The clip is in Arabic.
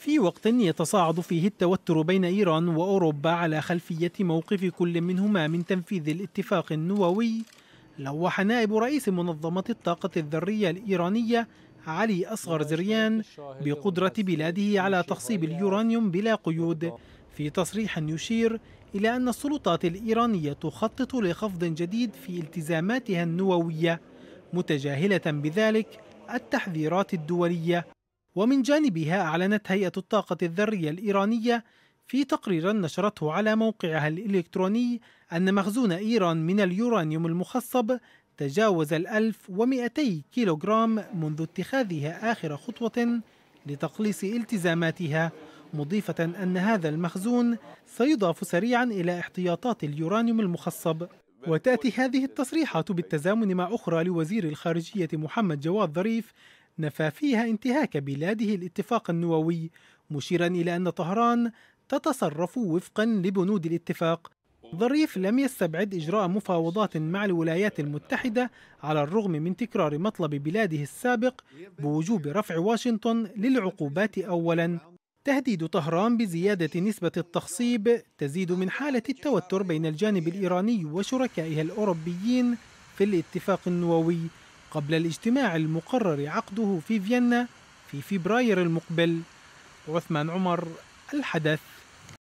في وقت يتصاعد فيه التوتر بين إيران وأوروبا على خلفية موقف كل منهما من تنفيذ الاتفاق النووي لوح نائب رئيس منظمة الطاقة الذرية الإيرانية علي أصغر زريان بقدرة بلاده على تخصيب اليورانيوم بلا قيود في تصريح يشير إلى أن السلطات الإيرانية تخطط لخفض جديد في التزاماتها النووية متجاهلة بذلك التحذيرات الدولية ومن جانبها أعلنت هيئة الطاقة الذرية الإيرانية في تقرير نشرته على موقعها الإلكتروني أن مخزون إيران من اليورانيوم المخصب تجاوز الألف ومئتي كيلوغرام منذ اتخاذها آخر خطوة لتقليص التزاماتها مضيفة أن هذا المخزون سيضاف سريعا إلى احتياطات اليورانيوم المخصب وتأتي هذه التصريحات بالتزامن مع أخرى لوزير الخارجية محمد جواد ظريف نفى فيها انتهاك بلاده الاتفاق النووي مشيرا إلى أن طهران تتصرف وفقا لبنود الاتفاق ظريف لم يستبعد إجراء مفاوضات مع الولايات المتحدة على الرغم من تكرار مطلب بلاده السابق بوجوب رفع واشنطن للعقوبات أولا تهديد طهران بزيادة نسبة التخصيب تزيد من حالة التوتر بين الجانب الإيراني وشركائها الأوروبيين في الاتفاق النووي قبل الاجتماع المقرر عقده في فيينا في فبراير المقبل عثمان عمر الحدث